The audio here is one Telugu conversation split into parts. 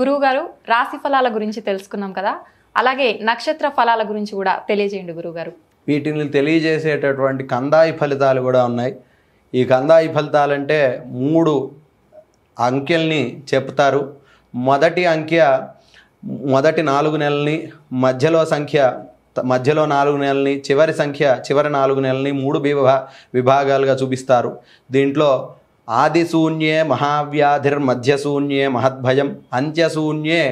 గురువుగారు రాశి ఫలాల గురించి తెలుసుకున్నాం కదా అలాగే నక్షత్ర ఫలాల గురించి కూడా తెలియజేయండి గురువుగారు వీటిని తెలియజేసేటటువంటి కందాయి ఫలితాలు కూడా ఉన్నాయి ఈ కందాయి ఫలితాలంటే మూడు అంకెల్ని చెప్తారు మొదటి అంకె మొదటి నాలుగు నెలల్ని మధ్యలో సంఖ్య మధ్యలో నాలుగు నెలల్ని చివరి సంఖ్య చివరి నాలుగు నెలల్ని మూడు విభా విభాగాలుగా చూపిస్తారు దీంట్లో ఆదిశూన్యే మహావ్యాధిర్మధ్యశూన్యే మహద్భయం అంత్యశూన్యే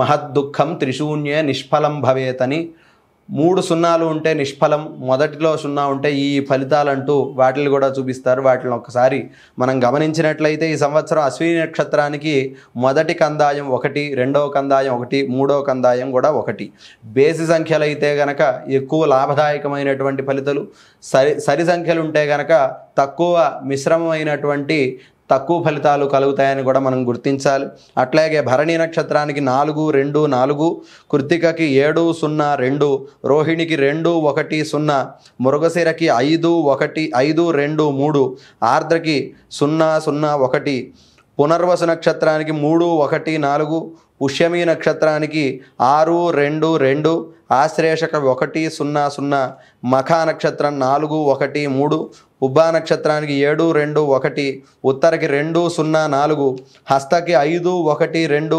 మహద్దుఃఖం త్రిశూన్యే నిష్ఫలం భవేతని మూడు సున్నాలు ఉంటే నిష్ఫలం మొదటిలో సున్నా ఉంటే ఈ ఫలితాలు అంటూ వాటిని కూడా చూపిస్తారు వాటిని ఒక్కసారి మనం గమనించినట్లయితే ఈ సంవత్సరం అశ్విని నక్షత్రానికి మొదటి కందాయం ఒకటి రెండవ కందాయం ఒకటి మూడవ కందాయం కూడా ఒకటి బేసి సంఖ్యలు అయితే గనక ఎక్కువ లాభదాయకమైనటువంటి ఫలితాలు సరి సరి సంఖ్యలు ఉంటే గనక తక్కువ మిశ్రమమైనటువంటి తక్కువ ఫలితాలు కలుగుతాయని కూడా మనం గుర్తించాలి అట్లాగే భరణి నక్షత్రానికి నాలుగు రెండు నాలుగు కృతికకి ఏడు సున్నా రెండు రోహిణికి రెండు ఒకటి సున్నా మురుగశిరకి ఐదు ఒకటి ఐదు రెండు మూడు ఆర్ద్రకి సున్నా సున్నా ఒకటి పునర్వసు నక్షత్రానికి మూడు ఒకటి నాలుగు పుష్యమి నక్షత్రానికి ఆరు రెండు రెండు ఆశ్రేషక ఒకటి సున్నా సున్నా మఖా నక్షత్రం నాలుగు ఒకటి మూడు ఉబ్బా నక్షత్రానికి ఏడు రెండు ఒకటి ఉత్తరకి రెండు సున్నా నాలుగు హస్తకి ఐదు ఒకటి రెండు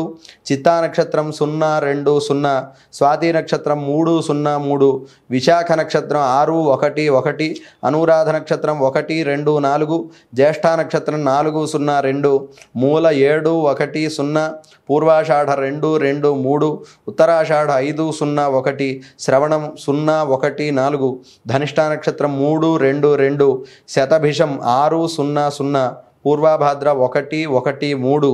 చిత్తా నక్షత్రం సున్నా రెండు సున్నా స్వాతి నక్షత్రం మూడు సున్నా మూడు విశాఖ నక్షత్రం ఆరు ఒకటి ఒకటి అనురాధ నక్షత్రం ఒకటి రెండు నాలుగు జ్యేష్ఠ నక్షత్రం నాలుగు సున్నా రెండు మూల ఏడు ఒకటి సున్నా పూర్వాషాఢ రెండు రెండు మూడు ఉత్తరాషాఢ ఐదు సున్నా ఒకటి ఒకటి శ్రవణం సున్నా ఒకటి నాలుగు ధనిష్టా నక్షత్రం మూడు రెండు రెండు శతభిషం ఆరు సున్నా సున్నా పూర్వాభాద్ర ఒకటి ఒకటి మూడు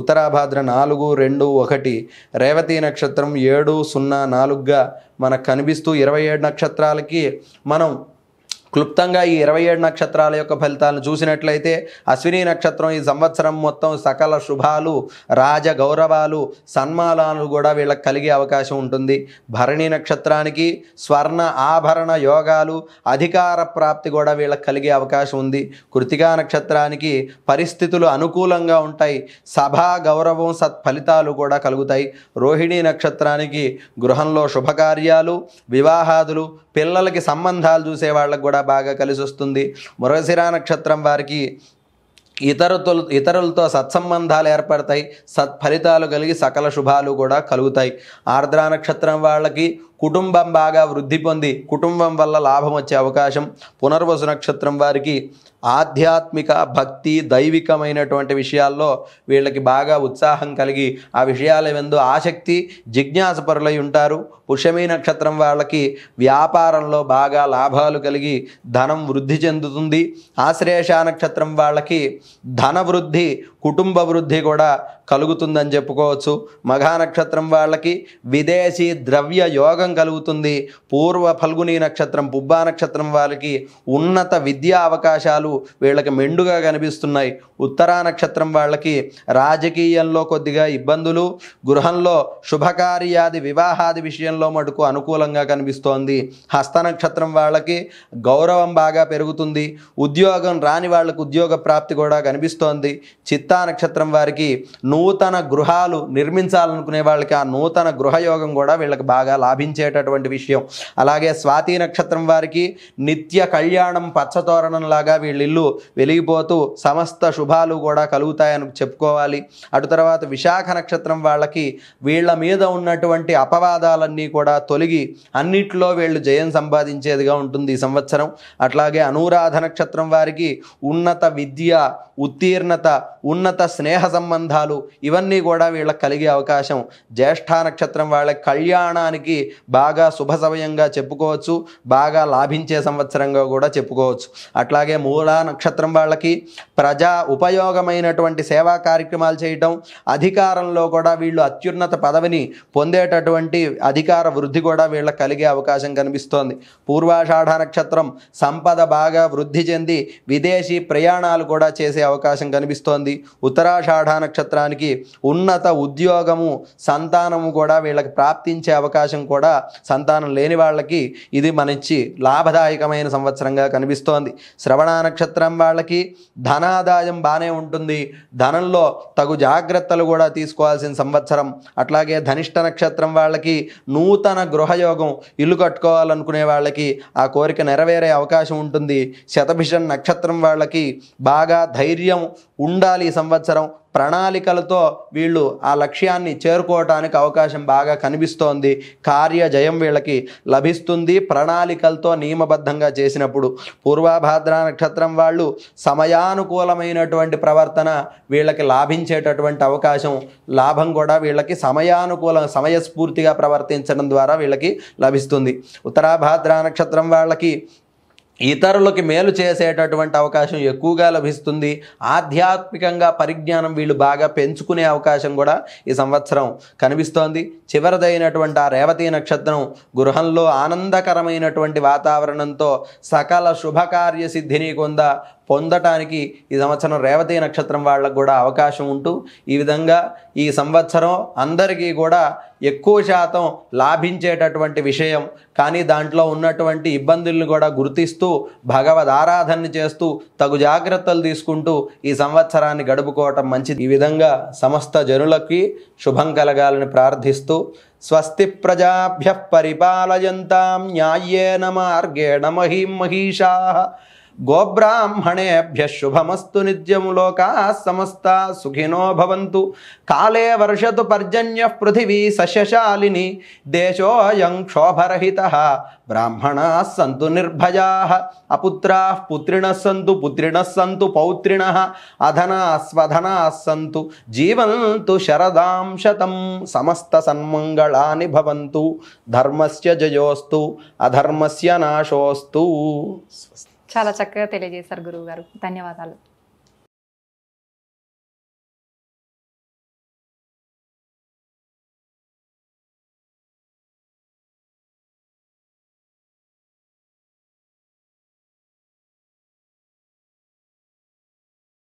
ఉత్తరాభాద్ర నాలుగు రెండు ఒకటి రేవతి నక్షత్రం ఏడు సున్నా నాలుగుగా మనకు కనిపిస్తూ ఇరవై ఏడు నక్షత్రాలకి మనం క్లుప్తంగా ఈ ఇరవై ఏడు నక్షత్రాల యొక్క ఫలితాలను చూసినట్లయితే అశ్విని నక్షత్రం ఈ సంవత్సరం మొత్తం సకల శుభాలు రాజ గౌరవాలు సన్మానాలు కూడా వీళ్ళకి కలిగే అవకాశం ఉంటుంది భరణి నక్షత్రానికి స్వర్ణ ఆభరణ యోగాలు అధికార ప్రాప్తి కూడా వీళ్ళకి కలిగే అవకాశం ఉంది కృతికా నక్షత్రానికి పరిస్థితులు అనుకూలంగా ఉంటాయి సభా గౌరవం సత్ఫలితాలు కూడా కలుగుతాయి రోహిణి నక్షత్రానికి గృహంలో శుభకార్యాలు వివాహాదులు పిల్లలకి సంబంధాలు చూసే వాళ్ళకు కూడా బాగా కలిసి వస్తుంది మృగశిరా నక్షత్రం వారికి ఇతరులతో ఇతరులతో సత్సంబంధాలు ఏర్పడతాయి సత్ఫలితాలు కలిగి సకల శుభాలు కూడా కలుగుతాయి ఆర్ద్రా నక్షత్రం వాళ్ళకి కుటుంబం బాగా వృద్ధి పొంది కుటుంబం వల్ల లాభం వచ్చే అవకాశం పునర్వసు నక్షత్రం వారికి ఆధ్యాత్మిక భక్తి దైవికమైనటువంటి విషయాల్లో వీళ్ళకి బాగా ఉత్సాహం కలిగి ఆ విషయాల ఎందు ఆసక్తి జిజ్ఞాసపరులై ఉంటారు పుషమి నక్షత్రం వాళ్ళకి వ్యాపారంలో బాగా లాభాలు కలిగి ధనం వృద్ధి చెందుతుంది ఆశ్లేష నక్షత్రం వాళ్ళకి ధన వృద్ధి కుటుంబ వృద్ధి కూడా కలుగుతుందని చెప్పుకోవచ్చు మఘానక్షత్రం నక్షత్రం వాళ్ళకి విదేశీ ద్రవ్య యోగం కలుగుతుంది పూర్వ ఫల్గుని నక్షత్రం పుబ్బా నక్షత్రం వాళ్ళకి ఉన్నత విద్యా అవకాశాలు వీళ్ళకి మెండుగా కనిపిస్తున్నాయి ఉత్తరా నక్షత్రం వాళ్ళకి రాజకీయంలో కొద్దిగా ఇబ్బందులు గృహంలో శుభకార్యాది వివాహాది విషయంలో మటుకు అనుకూలంగా కనిపిస్తోంది హస్త నక్షత్రం వాళ్ళకి గౌరవం బాగా పెరుగుతుంది ఉద్యోగం రాని వాళ్ళకు ఉద్యోగ ప్రాప్తి కూడా కనిపిస్తోంది చిత్తా నక్షత్రం వారికి నూతన గృహాలు నిర్మించాలనుకునే వాళ్ళకి ఆ నూతన గృహయోగం కూడా వీళ్ళకి బాగా లాభించేటటువంటి విషయం అలాగే స్వాతి నక్షత్రం వారికి నిత్య కళ్యాణం పచ్చతోరణంలాగా వీళ్ళిల్లు వెలిగిపోతూ సమస్త శుభాలు కూడా కలుగుతాయని చెప్పుకోవాలి అటు తర్వాత విశాఖ నక్షత్రం వాళ్ళకి వీళ్ళ మీద ఉన్నటువంటి అపవాదాలన్నీ కూడా తొలగి అన్నిట్లో వీళ్ళు జయం సంపాదించేదిగా ఉంటుంది ఈ సంవత్సరం అట్లాగే అనురాధ నక్షత్రం వారికి ఉన్నత విద్య ఉత్తీర్ణత ఉన్నత స్నేహ సంబంధాలు ఇవన్నీ కూడా వీళ్ళకి కలిగే అవకాశం జ్యేష్ఠ నక్షత్రం వాళ్ళ కళ్యాణానికి బాగా శుభ సమయంగా చెప్పుకోవచ్చు బాగా లాభించే సంవత్సరంగా కూడా చెప్పుకోవచ్చు అట్లాగే మూలా నక్షత్రం వాళ్ళకి ప్రజా ఉపయోగమైనటువంటి సేవా కార్యక్రమాలు చేయటం అధికారంలో కూడా వీళ్ళు అత్యున్నత పదవిని పొందేటటువంటి అధికార వృద్ధి కూడా వీళ్ళకి కలిగే అవకాశం కనిపిస్తోంది పూర్వాషాఢ నక్షత్రం సంపద బాగా వృద్ధి చెంది విదేశీ ప్రయాణాలు కూడా చేసే అవకాశం కనిపిస్తోంది ఉత్తరాషాఢ నక్షత్రానికి వీళ్ళకి ఉన్నత ఉద్యోగము సంతానము కూడా వీళ్ళకి ప్రాప్తించే అవకాశం కూడా సంతానం లేని వాళ్ళకి ఇది మనిచ్చి లాభదాయకమైన సంవత్సరంగా కనిపిస్తోంది శ్రవణ నక్షత్రం వాళ్ళకి ధనాదాయం బాగానే ఉంటుంది ధనంలో తగు జాగ్రత్తలు కూడా తీసుకోవాల్సిన సంవత్సరం అట్లాగే ధనిష్ట నక్షత్రం వాళ్ళకి నూతన గృహయోగం ఇల్లు కట్టుకోవాలనుకునే వాళ్ళకి ఆ కోరిక నెరవేరే అవకాశం ఉంటుంది శతభిషన్ నక్షత్రం వాళ్ళకి బాగా ధైర్యం ఉండాలి ఈ సంవత్సరం ప్రణాళికలతో వీళ్ళు ఆ లక్ష్యాన్ని చేరుకోవటానికి అవకాశం బాగా కనిపిస్తోంది కార్య జయం వీళ్ళకి లభిస్తుంది ప్రణాళికలతో నియమబద్ధంగా చేసినప్పుడు పూర్వభాద్ర నక్షత్రం వాళ్ళు సమయానుకూలమైనటువంటి ప్రవర్తన వీళ్ళకి లాభించేటటువంటి అవకాశం లాభం కూడా వీళ్ళకి సమయానుకూల సమయస్ఫూర్తిగా ప్రవర్తించడం ద్వారా వీళ్ళకి లభిస్తుంది ఉత్తరాభాద్ర నక్షత్రం వాళ్ళకి ఇతరులకి మేలు చేసేటటువంటి అవకాశం ఎక్కువగా లభిస్తుంది ఆధ్యాత్మికంగా పరిజ్ఞానం వీళ్ళు బాగా పెంచుకునే అవకాశం కూడా ఈ సంవత్సరం కనిపిస్తోంది చివరిదైనటువంటి ఆ రేవతి నక్షత్రం గృహంలో ఆనందకరమైనటువంటి వాతావరణంతో సకల శుభకార్య సిద్ధిని కొంద పొందటానికి ఈ సంవత్సరం రేవతి నక్షత్రం వాళ్ళకు కూడా అవకాశం ఉంటూ ఈ విధంగా ఈ సంవత్సరం అందరికీ కూడా ఎక్కువ శాతం లాభించేటటువంటి విషయం కానీ దాంట్లో ఉన్నటువంటి ఇబ్బందులను కూడా గుర్తిస్తూ భగవద్ ఆరాధన చేస్తూ తగు జాగ్రత్తలు తీసుకుంటూ ఈ సంవత్సరాన్ని గడుపుకోవటం మంచిది ఈ విధంగా సమస్త జనులకి శుభం కలగాలని ప్రార్థిస్తూ స్వస్తి ప్రజాభ్య పరిపాలయంతాం న్యాయేన మార్గేణ మహీం మహిషా गोब्राह्मणेभ्य शुभमस्तु नित्यं लोका समस्ता सुखिनो भवन्तु काले वर्षतु पर्जन्य पृथिवी सशशालिनी देशोऽयं क्षोभरहितः ब्राह्मणाः सन्तु निर्भयाः अपुत्राः पुत्रिणः सन्तु पुत्रिणः सन्तु पौत्रिणः अधनाः स्वधनाः सन्तु जीवन्तु शरदां शतं समस्तसन्मङ्गलानि भवन्तु धर्मस्य जयोस्तु अधर्मस्य नाशोस्तु स्वस्ति చాలా చక్కగా తెలియజేశారు గురువు గారు ధన్యవాదాలు